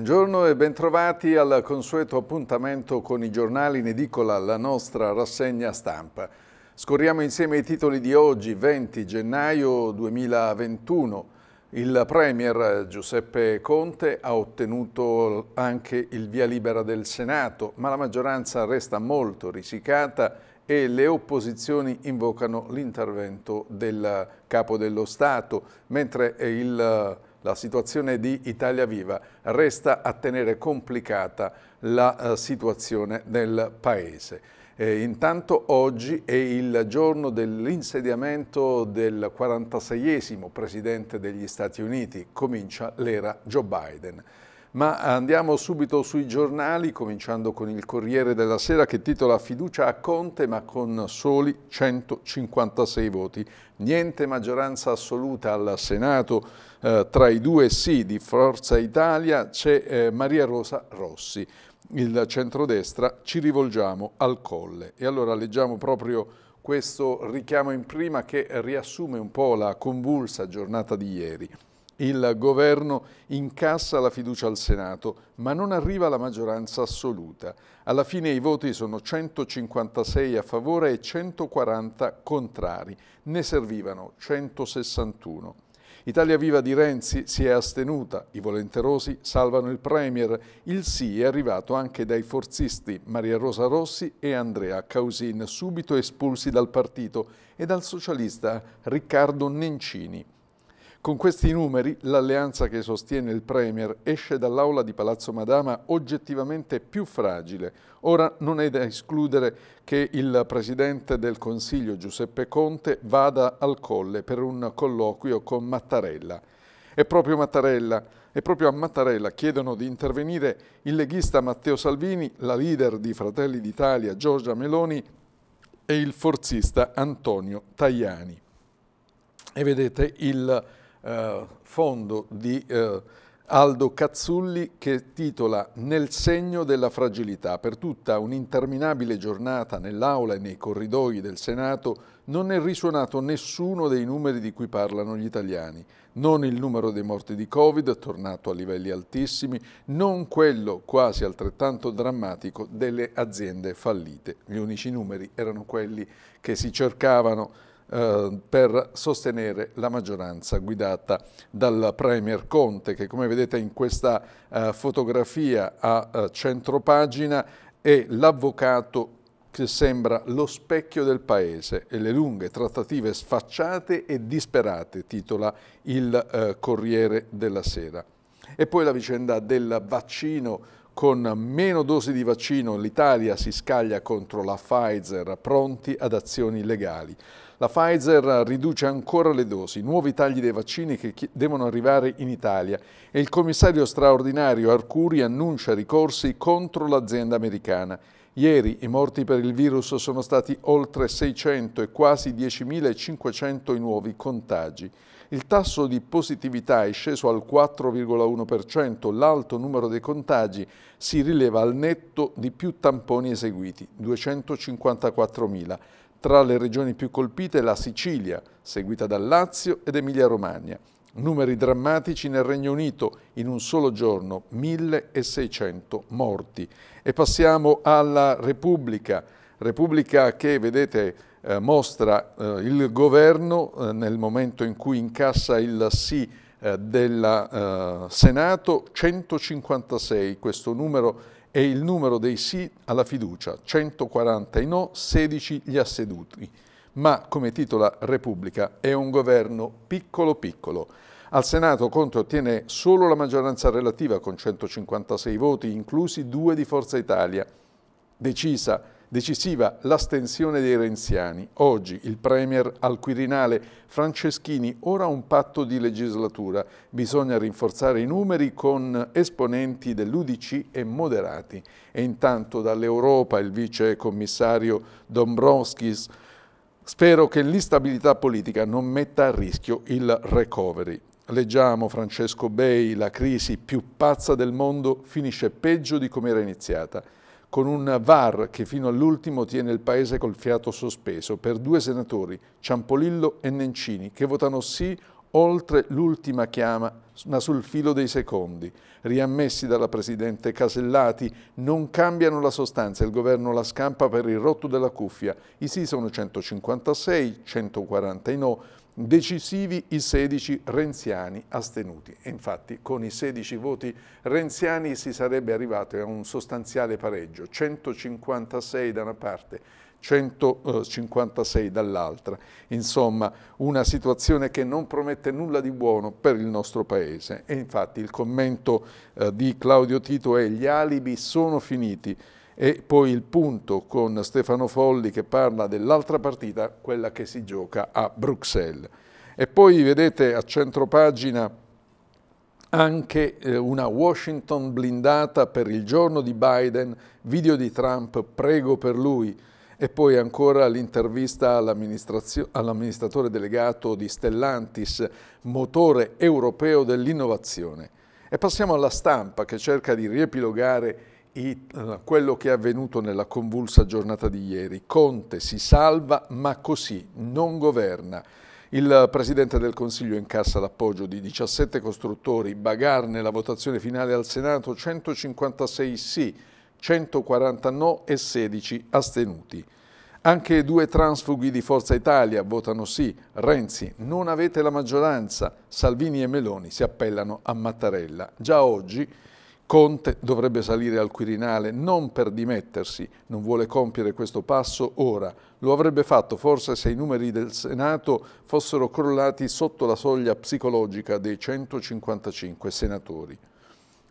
Buongiorno e bentrovati al consueto appuntamento con i giornali in edicola, la nostra rassegna stampa. Scorriamo insieme i titoli di oggi, 20 gennaio 2021. Il Premier Giuseppe Conte ha ottenuto anche il via libera del Senato, ma la maggioranza resta molto risicata e le opposizioni invocano l'intervento del Capo dello Stato, mentre il la situazione di Italia Viva, resta a tenere complicata la eh, situazione del Paese. E eh, intanto oggi è il giorno dell'insediamento del 46esimo Presidente degli Stati Uniti, comincia l'era Joe Biden. Ma andiamo subito sui giornali, cominciando con il Corriere della Sera che titola Fiducia a Conte ma con soli 156 voti. Niente maggioranza assoluta al Senato, eh, tra i due sì di Forza Italia c'è eh, Maria Rosa Rossi. Il centrodestra ci rivolgiamo al colle. E allora leggiamo proprio questo richiamo in prima che riassume un po' la convulsa giornata di ieri. Il governo incassa la fiducia al Senato, ma non arriva alla maggioranza assoluta. Alla fine i voti sono 156 a favore e 140 contrari. Ne servivano 161. Italia Viva di Renzi si è astenuta, i volenterosi salvano il Premier, il sì è arrivato anche dai forzisti Maria Rosa Rossi e Andrea Causin, subito espulsi dal partito, e dal socialista Riccardo Nencini. Con questi numeri l'alleanza che sostiene il Premier esce dall'aula di Palazzo Madama oggettivamente più fragile. Ora non è da escludere che il Presidente del Consiglio Giuseppe Conte vada al Colle per un colloquio con Mattarella. È proprio, Mattarella, è proprio a Mattarella chiedono di intervenire il leghista Matteo Salvini, la leader di Fratelli d'Italia Giorgia Meloni e il forzista Antonio Tajani. E vedete il eh, fondo di eh, Aldo Cazzulli che titola Nel segno della fragilità. Per tutta un'interminabile giornata nell'aula e nei corridoi del Senato non è risuonato nessuno dei numeri di cui parlano gli italiani. Non il numero dei morti di Covid, tornato a livelli altissimi, non quello quasi altrettanto drammatico delle aziende fallite. Gli unici numeri erano quelli che si cercavano eh, per sostenere la maggioranza guidata dal Premier Conte che come vedete in questa eh, fotografia a eh, centropagina è l'avvocato che sembra lo specchio del paese e le lunghe trattative sfacciate e disperate, titola il eh, Corriere della Sera. E poi la vicenda del vaccino, con meno dosi di vaccino l'Italia si scaglia contro la Pfizer, pronti ad azioni legali. La Pfizer riduce ancora le dosi, nuovi tagli dei vaccini che devono arrivare in Italia e il commissario straordinario Arcuri annuncia ricorsi contro l'azienda americana. Ieri i morti per il virus sono stati oltre 600 e quasi 10.500 i nuovi contagi. Il tasso di positività è sceso al 4,1%, l'alto numero dei contagi si rileva al netto di più tamponi eseguiti, 254.000. Tra le regioni più colpite la Sicilia, seguita dal Lazio ed Emilia-Romagna. Numeri drammatici nel Regno Unito, in un solo giorno 1600 morti. E passiamo alla Repubblica, Repubblica che vedete eh, mostra eh, il governo eh, nel momento in cui incassa il sì eh, del eh, Senato, 156, questo numero è e il numero dei sì alla fiducia, 140 i no, 16 gli asseduti. Ma, come titola Repubblica, è un governo piccolo piccolo. Al Senato Conte ottiene solo la maggioranza relativa con 156 voti, inclusi due di Forza Italia. Decisa Decisiva l'astensione dei renziani. Oggi il Premier al Quirinale Franceschini ora un patto di legislatura. Bisogna rinforzare i numeri con esponenti dell'Udc e moderati. E intanto dall'Europa il vice commissario Dombrovskis Spero che l'instabilità politica non metta a rischio il recovery. Leggiamo Francesco Bei, la crisi più pazza del mondo finisce peggio di come era iniziata con un VAR che fino all'ultimo tiene il Paese col fiato sospeso per due senatori, Ciampolillo e Nencini, che votano sì oltre l'ultima chiama, ma sul filo dei secondi. Riammessi dalla Presidente Casellati, non cambiano la sostanza, il Governo la scampa per il rotto della cuffia. I sì sono 156, 140 i no, Decisivi i 16 renziani astenuti. E infatti con i 16 voti renziani si sarebbe arrivato a un sostanziale pareggio, 156 da una parte, 156 dall'altra. Insomma, una situazione che non promette nulla di buono per il nostro Paese. E infatti il commento eh, di Claudio Tito è gli alibi sono finiti, e poi il punto con Stefano Folli che parla dell'altra partita, quella che si gioca a Bruxelles. E poi vedete a centro pagina anche eh, una Washington blindata per il giorno di Biden, video di Trump, prego per lui, e poi ancora l'intervista all'amministratore delegato di Stellantis, motore europeo dell'innovazione. E passiamo alla stampa che cerca di riepilogare eh, quello che è avvenuto nella convulsa giornata di ieri. Conte si salva, ma così non governa. Il Presidente del Consiglio incassa l'appoggio di 17 costruttori, bagarne la votazione finale al Senato 156 sì, 140 no e 16 astenuti. Anche due transfughi di Forza Italia votano sì, Renzi non avete la maggioranza, Salvini e Meloni si appellano a Mattarella. Già oggi Conte dovrebbe salire al Quirinale non per dimettersi, non vuole compiere questo passo ora. Lo avrebbe fatto forse se i numeri del Senato fossero crollati sotto la soglia psicologica dei 155 senatori.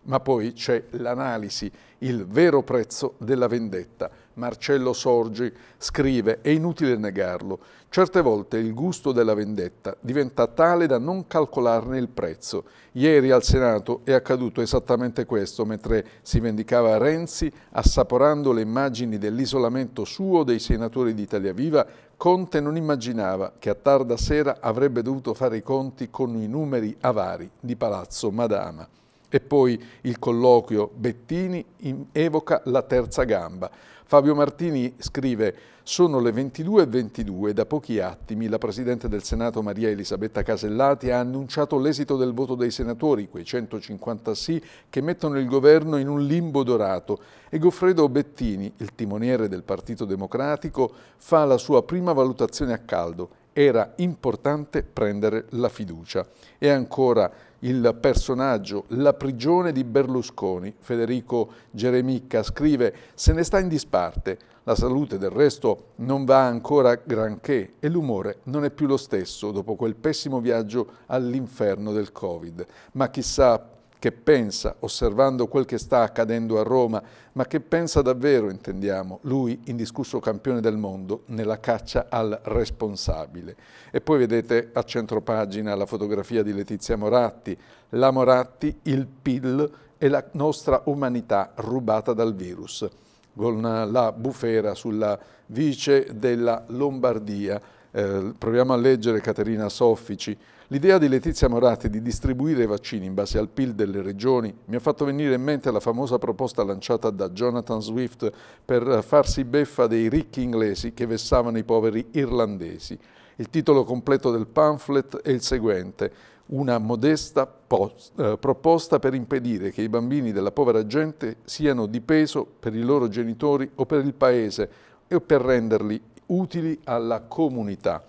Ma poi c'è l'analisi, il vero prezzo della vendetta. Marcello Sorgi scrive, è inutile negarlo, Certe volte il gusto della vendetta diventa tale da non calcolarne il prezzo. Ieri al Senato è accaduto esattamente questo mentre si vendicava Renzi assaporando le immagini dell'isolamento suo dei senatori di Italia Viva Conte non immaginava che a tarda sera avrebbe dovuto fare i conti con i numeri avari di Palazzo Madama. E poi il colloquio Bettini evoca la terza gamba. Fabio Martini scrive «Sono le 22.22, 22. da pochi attimi la Presidente del Senato Maria Elisabetta Casellati ha annunciato l'esito del voto dei senatori, quei 150 sì che mettono il governo in un limbo dorato e Goffredo Bettini, il timoniere del Partito Democratico, fa la sua prima valutazione a caldo. Era importante prendere la fiducia». E ancora il personaggio La prigione di Berlusconi. Federico Geremicca scrive «Se ne sta in disparte, la salute del resto non va ancora granché e l'umore non è più lo stesso dopo quel pessimo viaggio all'inferno del Covid. Ma chissà che pensa, osservando quel che sta accadendo a Roma, ma che pensa davvero, intendiamo, lui, indiscusso campione del mondo, nella caccia al responsabile. E poi vedete a centropagina la fotografia di Letizia Moratti, la Moratti, il PIL e la nostra umanità rubata dal virus, con la bufera sulla vice della Lombardia, eh, proviamo a leggere Caterina Soffici, l'idea di Letizia Moratti di distribuire i vaccini in base al PIL delle regioni mi ha fatto venire in mente la famosa proposta lanciata da Jonathan Swift per farsi beffa dei ricchi inglesi che vessavano i poveri irlandesi. Il titolo completo del pamphlet è il seguente, una modesta eh, proposta per impedire che i bambini della povera gente siano di peso per i loro genitori o per il paese e per renderli utili alla comunità.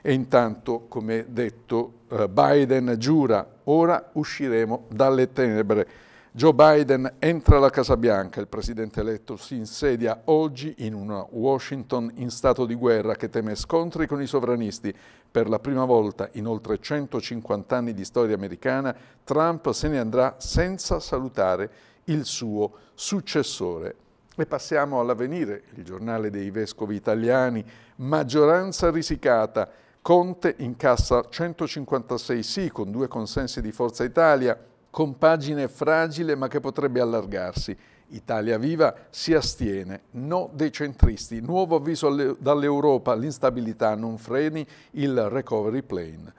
E intanto, come detto, eh, Biden giura, ora usciremo dalle tenebre. Joe Biden entra alla Casa Bianca, il presidente eletto si insedia oggi in una Washington in stato di guerra che teme scontri con i sovranisti. Per la prima volta in oltre 150 anni di storia americana, Trump se ne andrà senza salutare il suo successore. E passiamo all'avvenire, il giornale dei vescovi italiani, maggioranza risicata, Conte incassa 156 sì con due consensi di Forza Italia, con pagine fragile ma che potrebbe allargarsi. Italia Viva si astiene, no dei centristi, nuovo avviso dall'Europa, l'instabilità non freni il recovery plane.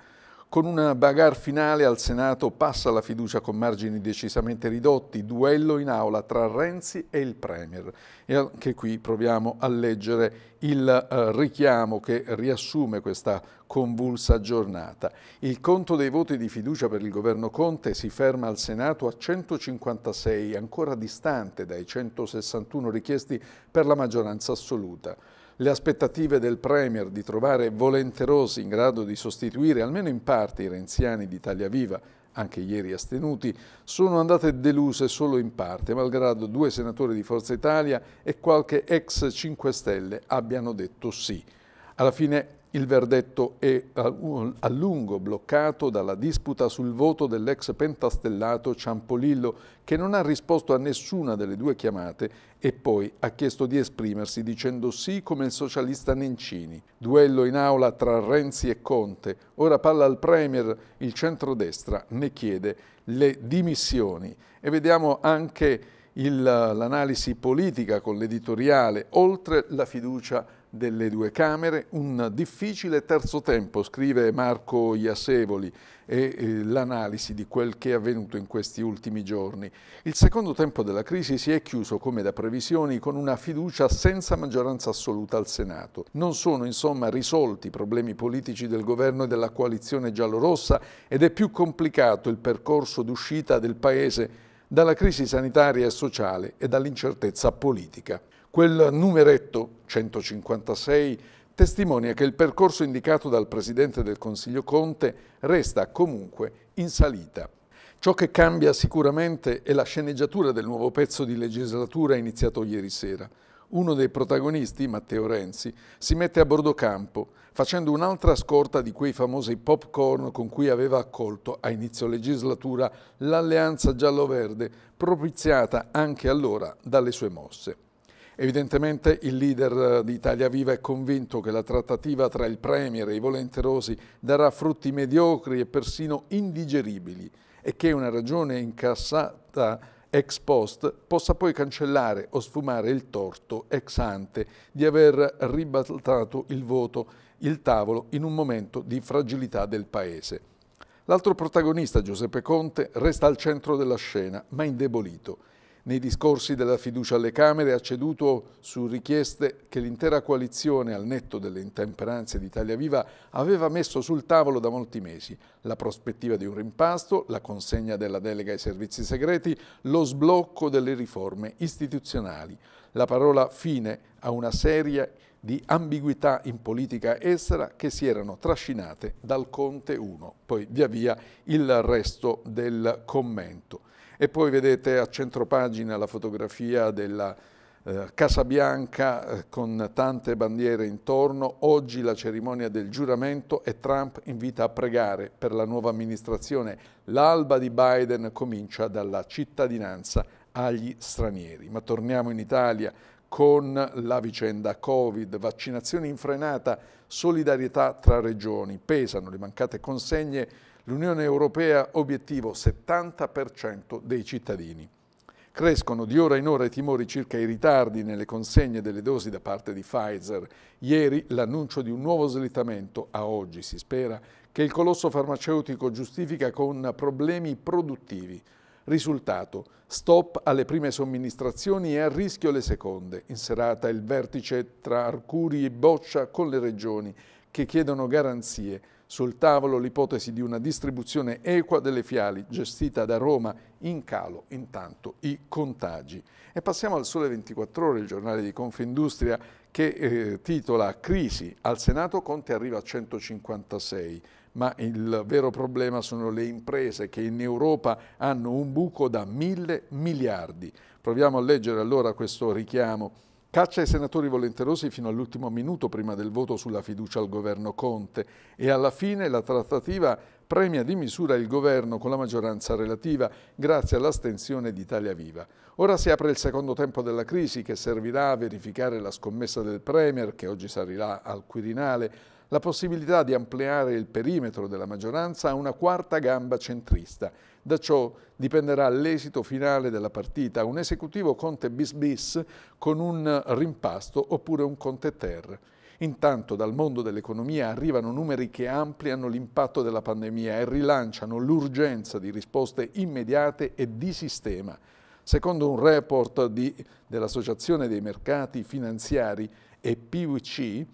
Con una bagarre finale al Senato passa la fiducia con margini decisamente ridotti, duello in aula tra Renzi e il Premier. E anche qui proviamo a leggere il eh, richiamo che riassume questa convulsa giornata. Il conto dei voti di fiducia per il governo Conte si ferma al Senato a 156, ancora distante dai 161 richiesti per la maggioranza assoluta. Le aspettative del Premier di trovare volenterosi in grado di sostituire almeno in parte i renziani di Italia Viva anche ieri astenuti, sono andate deluse solo in parte, malgrado due senatori di Forza Italia e qualche ex 5 Stelle abbiano detto sì. Alla fine il verdetto è a lungo bloccato dalla disputa sul voto dell'ex pentastellato Ciampolillo, che non ha risposto a nessuna delle due chiamate e poi ha chiesto di esprimersi dicendo sì come il socialista Nencini. Duello in aula tra Renzi e Conte. Ora palla al Premier, il centrodestra ne chiede le dimissioni. E vediamo anche l'analisi politica con l'editoriale, oltre la fiducia delle due Camere, un difficile terzo tempo, scrive Marco Iasevoli, e eh, l'analisi di quel che è avvenuto in questi ultimi giorni. Il secondo tempo della crisi si è chiuso, come da previsioni, con una fiducia senza maggioranza assoluta al Senato. Non sono insomma risolti i problemi politici del governo e della coalizione giallorossa ed è più complicato il percorso d'uscita del Paese dalla crisi sanitaria e sociale e dall'incertezza politica. Quel numeretto 156 testimonia che il percorso indicato dal Presidente del Consiglio Conte resta comunque in salita. Ciò che cambia sicuramente è la sceneggiatura del nuovo pezzo di legislatura iniziato ieri sera. Uno dei protagonisti, Matteo Renzi, si mette a bordo campo, facendo un'altra scorta di quei famosi popcorn con cui aveva accolto a inizio legislatura l'alleanza giallo-verde, propiziata anche allora dalle sue mosse. Evidentemente il leader di Italia Viva è convinto che la trattativa tra il Premier e i volenterosi darà frutti mediocri e persino indigeribili e che una ragione incassata ex post possa poi cancellare o sfumare il torto ex ante di aver ribaltato il voto, il tavolo, in un momento di fragilità del Paese. L'altro protagonista, Giuseppe Conte, resta al centro della scena, ma indebolito nei discorsi della fiducia alle Camere ha ceduto su richieste che l'intera coalizione, al netto delle intemperanze d'Italia Viva, aveva messo sul tavolo da molti mesi. La prospettiva di un rimpasto, la consegna della delega ai servizi segreti, lo sblocco delle riforme istituzionali. La parola fine a una serie di ambiguità in politica estera che si erano trascinate dal Conte 1, poi via via il resto del commento. E poi vedete a centropagina la fotografia della eh, Casa Bianca eh, con tante bandiere intorno, oggi la cerimonia del giuramento e Trump invita a pregare per la nuova amministrazione. L'alba di Biden comincia dalla cittadinanza agli stranieri. Ma torniamo in Italia con la vicenda Covid, vaccinazione infrenata, solidarietà tra regioni, pesano le mancate consegne, l'Unione Europea obiettivo 70% dei cittadini. Crescono di ora in ora i timori circa i ritardi nelle consegne delle dosi da parte di Pfizer. Ieri l'annuncio di un nuovo slittamento, a oggi si spera, che il colosso farmaceutico giustifica con problemi produttivi. Risultato, stop alle prime somministrazioni e a rischio le seconde. In serata il vertice tra Arcuri e Boccia con le regioni che chiedono garanzie. Sul tavolo l'ipotesi di una distribuzione equa delle fiali gestita da Roma in calo intanto i contagi. E passiamo al Sole 24 Ore, il giornale di Confindustria che eh, titola Crisi. Al Senato Conte arriva a 156 ma il vero problema sono le imprese che in Europa hanno un buco da mille miliardi. Proviamo a leggere allora questo richiamo. Caccia ai senatori volenterosi fino all'ultimo minuto prima del voto sulla fiducia al governo Conte e alla fine la trattativa premia di misura il governo con la maggioranza relativa grazie all'astensione di Italia Viva. Ora si apre il secondo tempo della crisi che servirà a verificare la scommessa del Premier che oggi salirà al Quirinale la possibilità di ampliare il perimetro della maggioranza a una quarta gamba centrista. Da ciò dipenderà l'esito finale della partita, un esecutivo Conte bis bis con un rimpasto oppure un Conte ter. Intanto dal mondo dell'economia arrivano numeri che ampliano l'impatto della pandemia e rilanciano l'urgenza di risposte immediate e di sistema. Secondo un report dell'Associazione dei mercati finanziari e PVC,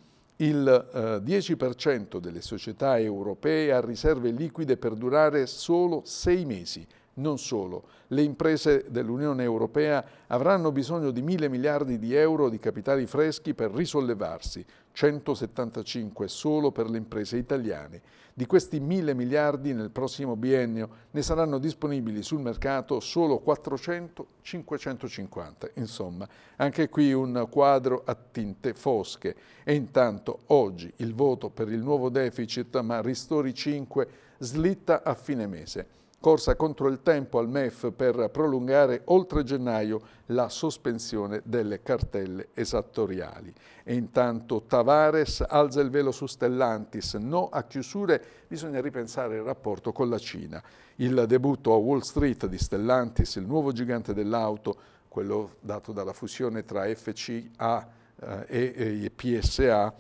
il 10% eh, delle società europee ha riserve liquide per durare solo sei mesi non solo, le imprese dell'Unione Europea avranno bisogno di mille miliardi di euro di capitali freschi per risollevarsi, 175 solo per le imprese italiane. Di questi mille miliardi nel prossimo biennio ne saranno disponibili sul mercato solo 400-550. Insomma, anche qui un quadro a tinte fosche. E intanto oggi il voto per il nuovo deficit, ma Ristori 5, slitta a fine mese corsa contro il tempo al MEF per prolungare oltre gennaio la sospensione delle cartelle esattoriali. E intanto Tavares alza il velo su Stellantis, no a chiusure, bisogna ripensare il rapporto con la Cina. Il debutto a Wall Street di Stellantis, il nuovo gigante dell'auto, quello dato dalla fusione tra FCA eh, e PSA,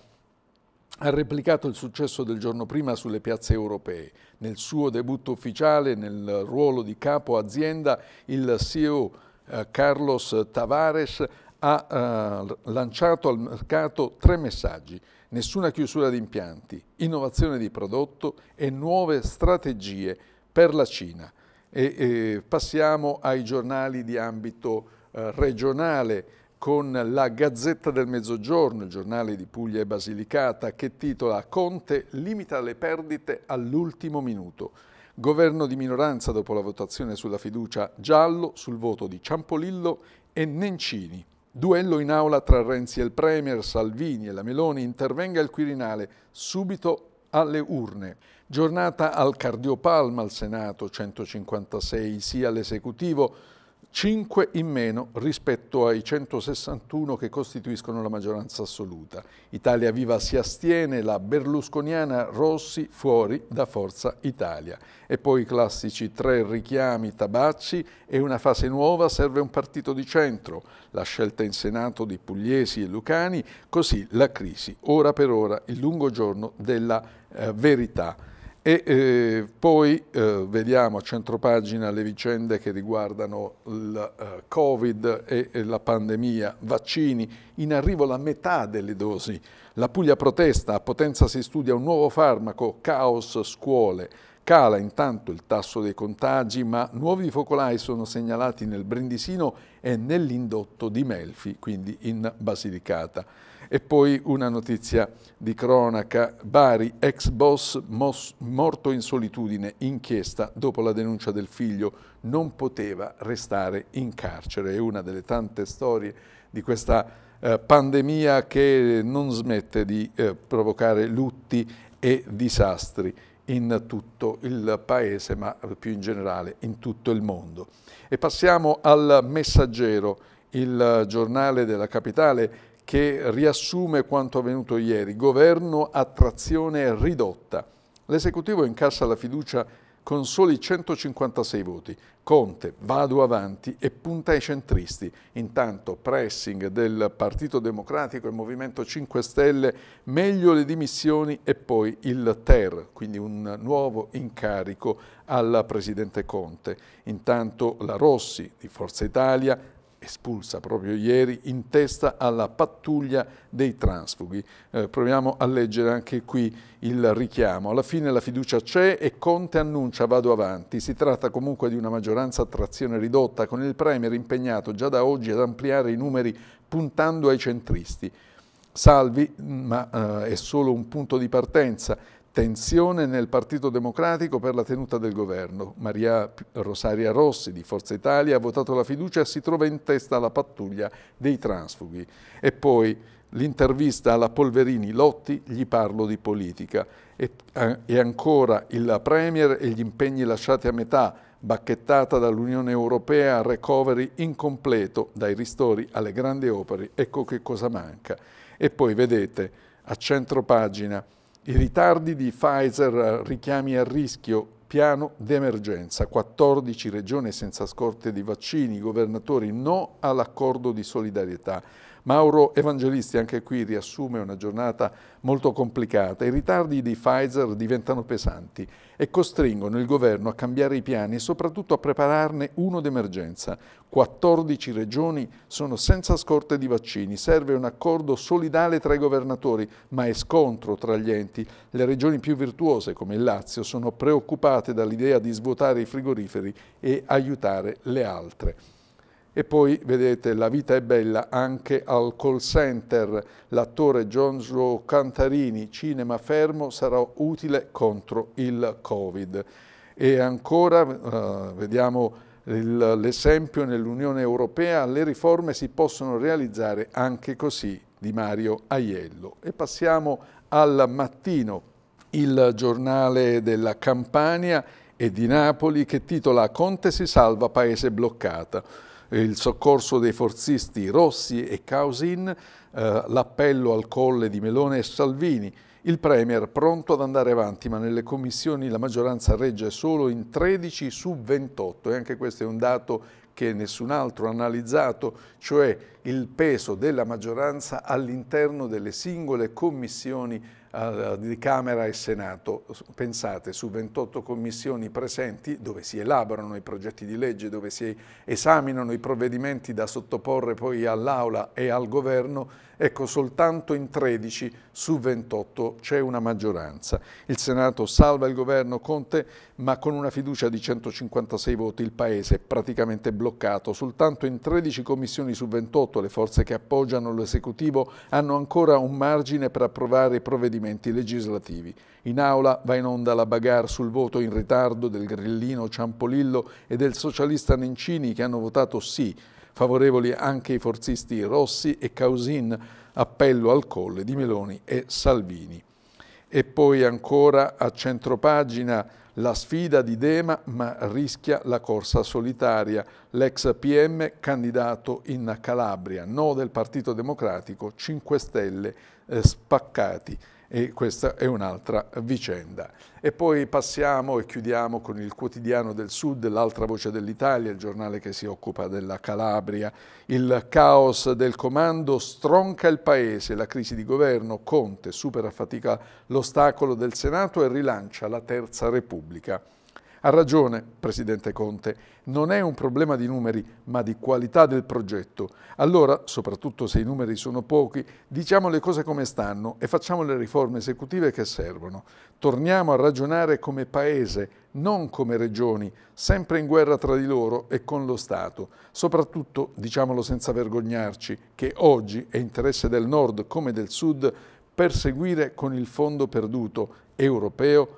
ha replicato il successo del giorno prima sulle piazze europee. Nel suo debutto ufficiale nel ruolo di capo azienda, il CEO eh, Carlos Tavares ha eh, lanciato al mercato tre messaggi. Nessuna chiusura di impianti, innovazione di prodotto e nuove strategie per la Cina. E, e passiamo ai giornali di ambito eh, regionale con la Gazzetta del Mezzogiorno, il giornale di Puglia e Basilicata, che titola Conte limita le perdite all'ultimo minuto. Governo di minoranza dopo la votazione sulla fiducia giallo sul voto di Ciampolillo e Nencini. Duello in aula tra Renzi e il Premier, Salvini e la Meloni, intervenga il Quirinale, subito alle urne. Giornata al cardiopalma al Senato, 156 sì all'esecutivo, 5 in meno rispetto ai 161 che costituiscono la maggioranza assoluta. Italia Viva si astiene, la berlusconiana Rossi fuori da Forza Italia. E poi i classici tre richiami tabacci e una fase nuova serve un partito di centro, la scelta in Senato di Pugliesi e Lucani, così la crisi, ora per ora, il lungo giorno della eh, verità. E eh, poi eh, vediamo a centropagina le vicende che riguardano il eh, Covid e, e, la pandemia, vaccini, in arrivo la metà delle dosi, la Puglia protesta, a Potenza si studia un nuovo farmaco, caos scuole, cala intanto il tasso dei contagi ma nuovi focolai sono segnalati nel Brindisino e nell'indotto di Melfi, quindi in Basilicata. E poi una notizia di cronaca, Bari, ex boss mos, morto in solitudine, inchiesta dopo la denuncia del figlio, non poteva restare in carcere. È una delle tante storie di questa eh, pandemia che non smette di eh, provocare lutti e disastri in tutto il paese, ma più in generale in tutto il mondo. E passiamo al Messaggero, il eh, giornale della capitale che riassume quanto avvenuto ieri. Governo a trazione ridotta. L'esecutivo incassa la fiducia con soli 156 voti. Conte, vado avanti e punta ai centristi. Intanto pressing del Partito Democratico e Movimento 5 Stelle, meglio le dimissioni e poi il TER, quindi un nuovo incarico alla Presidente Conte. Intanto la Rossi di Forza Italia espulsa proprio ieri in testa alla pattuglia dei transfughi. Eh, proviamo a leggere anche qui il richiamo. Alla fine la fiducia c'è e Conte annuncia vado avanti. Si tratta comunque di una maggioranza a trazione ridotta con il Premier impegnato già da oggi ad ampliare i numeri puntando ai centristi. Salvi, ma eh, è solo un punto di partenza, Tensione nel Partito Democratico per la tenuta del governo. Maria Rosaria Rossi di Forza Italia ha votato la fiducia e si trova in testa alla pattuglia dei transfughi. E poi l'intervista alla Polverini Lotti, gli parlo di politica. E, eh, e ancora il Premier e gli impegni lasciati a metà, bacchettata dall'Unione Europea, recovery incompleto, dai ristori alle grandi opere, ecco che cosa manca. E poi vedete, a centro pagina, i ritardi di Pfizer, eh, richiami a rischio, piano d'emergenza, 14 regioni senza scorte di vaccini, governatori no all'accordo di solidarietà. Mauro Evangelisti anche qui riassume una giornata molto complicata. I ritardi di Pfizer diventano pesanti e costringono il governo a cambiare i piani e soprattutto a prepararne uno d'emergenza. 14 regioni sono senza scorte di vaccini, serve un accordo solidale tra i governatori, ma è scontro tra gli enti. Le regioni più virtuose, come il Lazio, sono preoccupate dall'idea di svuotare i frigoriferi e aiutare le altre. E poi vedete La vita è bella anche al call center. L'attore Giorgio Cantarini, cinema fermo, sarà utile contro il Covid. E ancora uh, vediamo l'esempio nell'Unione Europea, le riforme si possono realizzare anche così, di Mario Aiello. E passiamo al mattino, il giornale della Campania e di Napoli che titola Conte si salva paese bloccata il soccorso dei forzisti Rossi e Causin, eh, l'appello al colle di Melone e Salvini, il Premier pronto ad andare avanti, ma nelle commissioni la maggioranza regge solo in 13 su 28 e anche questo è un dato che nessun altro ha analizzato, cioè il peso della maggioranza all'interno delle singole commissioni di Camera e Senato. Pensate, su 28 commissioni presenti dove si elaborano i progetti di legge, dove si esaminano i provvedimenti da sottoporre poi all'Aula e al Governo, ecco soltanto in 13 su 28 c'è una maggioranza. Il Senato salva il Governo Conte ma con una fiducia di 156 voti il Paese è praticamente bloccato. Soltanto in 13 commissioni su 28 le forze che appoggiano l'esecutivo hanno ancora un margine per approvare i provvedimenti provvedimenti legislativi. In aula va in onda la bagarre sul voto in ritardo del grillino Ciampolillo e del socialista Nencini che hanno votato sì, favorevoli anche i forzisti Rossi e Causin, appello al colle di Meloni e Salvini. E poi ancora a centropagina la sfida di Dema ma rischia la corsa solitaria. L'ex PM candidato in Calabria, no del Partito Democratico, 5 Stelle eh, spaccati e questa è un'altra vicenda. E poi passiamo e chiudiamo con il quotidiano del Sud, l'altra voce dell'Italia, il giornale che si occupa della Calabria. Il caos del comando stronca il paese, la crisi di governo, Conte supera fatica l'ostacolo del Senato e rilancia la Terza Repubblica. Ha ragione, Presidente Conte, non è un problema di numeri, ma di qualità del progetto. Allora, soprattutto se i numeri sono pochi, diciamo le cose come stanno e facciamo le riforme esecutive che servono. Torniamo a ragionare come Paese, non come regioni, sempre in guerra tra di loro e con lo Stato. Soprattutto, diciamolo senza vergognarci, che oggi è interesse del Nord come del Sud perseguire con il fondo perduto europeo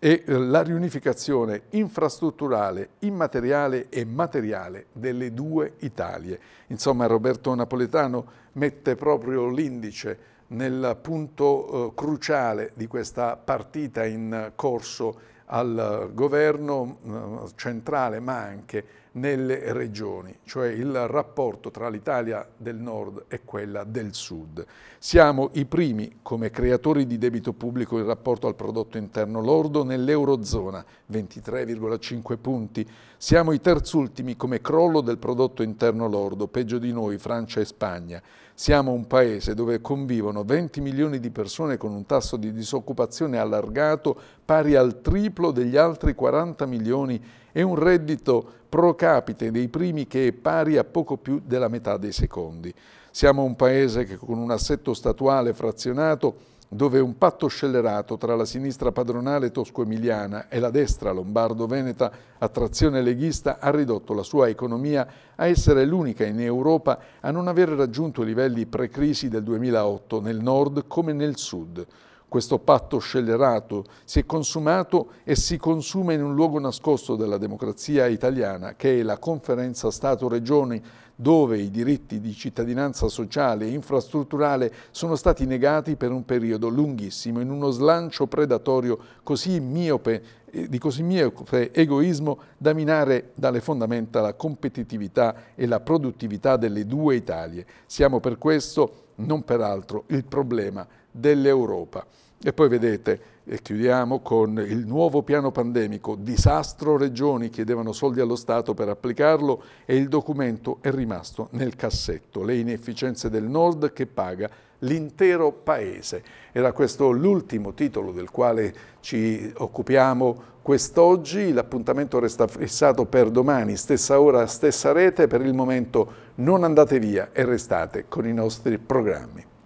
e eh, la riunificazione infrastrutturale, immateriale e materiale delle due Italie. Insomma, Roberto Napoletano mette proprio l'indice nel punto eh, cruciale di questa partita in corso al governo eh, centrale ma anche nelle regioni, cioè il rapporto tra l'Italia del nord e quella del sud. Siamo i primi come creatori di debito pubblico in rapporto al prodotto interno lordo nell'Eurozona, 23,5 punti, siamo i terzultimi come crollo del prodotto interno lordo, peggio di noi Francia e Spagna. Siamo un paese dove convivono 20 milioni di persone con un tasso di disoccupazione allargato pari al triplo degli altri 40 milioni e un reddito pro capite dei primi che è pari a poco più della metà dei secondi. Siamo un paese che con un assetto statuale frazionato dove un patto scellerato tra la sinistra padronale tosco-emiliana e la destra lombardo-veneta a trazione leghista ha ridotto la sua economia a essere l'unica in Europa a non aver raggiunto i livelli pre-crisi del 2008 nel nord come nel sud. Questo patto scellerato si è consumato e si consuma in un luogo nascosto della democrazia italiana che è la conferenza Stato-Regioni dove i diritti di cittadinanza sociale e infrastrutturale sono stati negati per un periodo lunghissimo in uno slancio predatorio così miope eh, di così miope egoismo da minare dalle fondamenta la competitività e la produttività delle due Italie. Siamo per questo, non per altro, il problema dell'Europa. E poi vedete, e chiudiamo con il nuovo piano pandemico, disastro regioni chiedevano soldi allo Stato per applicarlo e il documento è rimasto nel cassetto, le inefficienze del nord che paga l'intero paese. Era questo l'ultimo titolo del quale ci occupiamo quest'oggi, l'appuntamento resta fissato per domani, stessa ora, stessa rete, per il momento non andate via e restate con i nostri programmi.